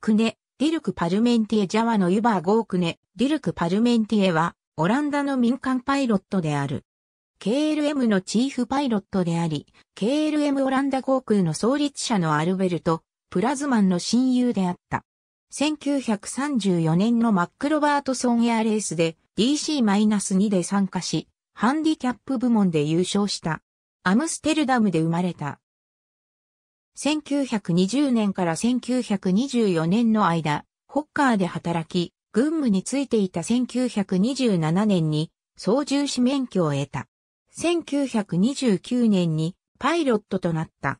クネ、ディルク・パルメンティエ・ジャワのユバー・ゴークネ、ディルク・パルメンティエは、オランダの民間パイロットである。KLM のチーフパイロットであり、KLM オランダ航空の創立者のアルベルト・プラズマンの親友であった。1934年のマック・ロバートソンエアレースで DC-2 で参加し、ハンディキャップ部門で優勝した。アムステルダムで生まれた。1920年から1924年の間、ホッカーで働き、軍務についていた1927年に操縦士免許を得た。1929年にパイロットとなった。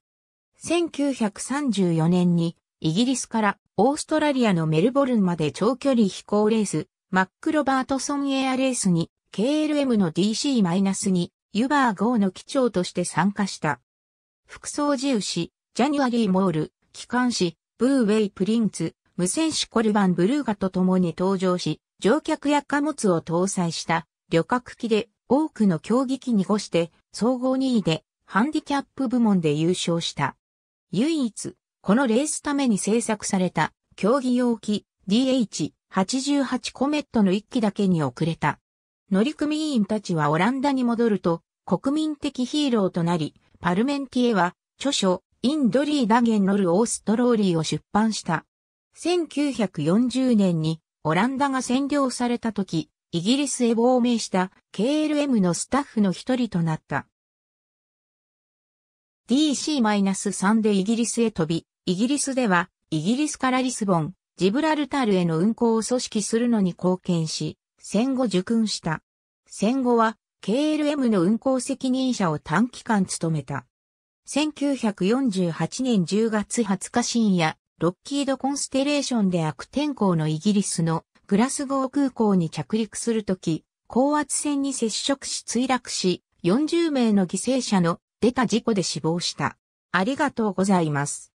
1934年にイギリスからオーストラリアのメルボルンまで長距離飛行レース、マック・ロバートソンエアレースに KLM の DC-2 ユバー号の機長として参加した。副操縦士、ジャニュアリー・モール、機関士、ブーウェイ・プリンツ、無線士コルバン・ブルーガと共に登場し、乗客や貨物を搭載した旅客機で多くの競技機に越して、総合2位でハンディキャップ部門で優勝した。唯一、このレースために製作された競技用機 DH88 コメットの1機だけに遅れた。乗組員たちはオランダに戻ると国民的ヒーローとなり、パルメンティエは著書インドリーダゲンノル・オーストローリーを出版した。1940年にオランダが占領された時、イギリスへ亡命した KLM のスタッフの一人となった。DC-3 でイギリスへ飛び、イギリスでは、イギリスからリスボン、ジブラルタールへの運行を組織するのに貢献し、戦後受訓した。戦後は、KLM の運行責任者を短期間務めた。1948年10月20日深夜、ロッキードコンステレーションで悪天候のイギリスのグラスゴー空港に着陸するとき、高圧線に接触し墜落し、40名の犠牲者の出た事故で死亡した。ありがとうございます。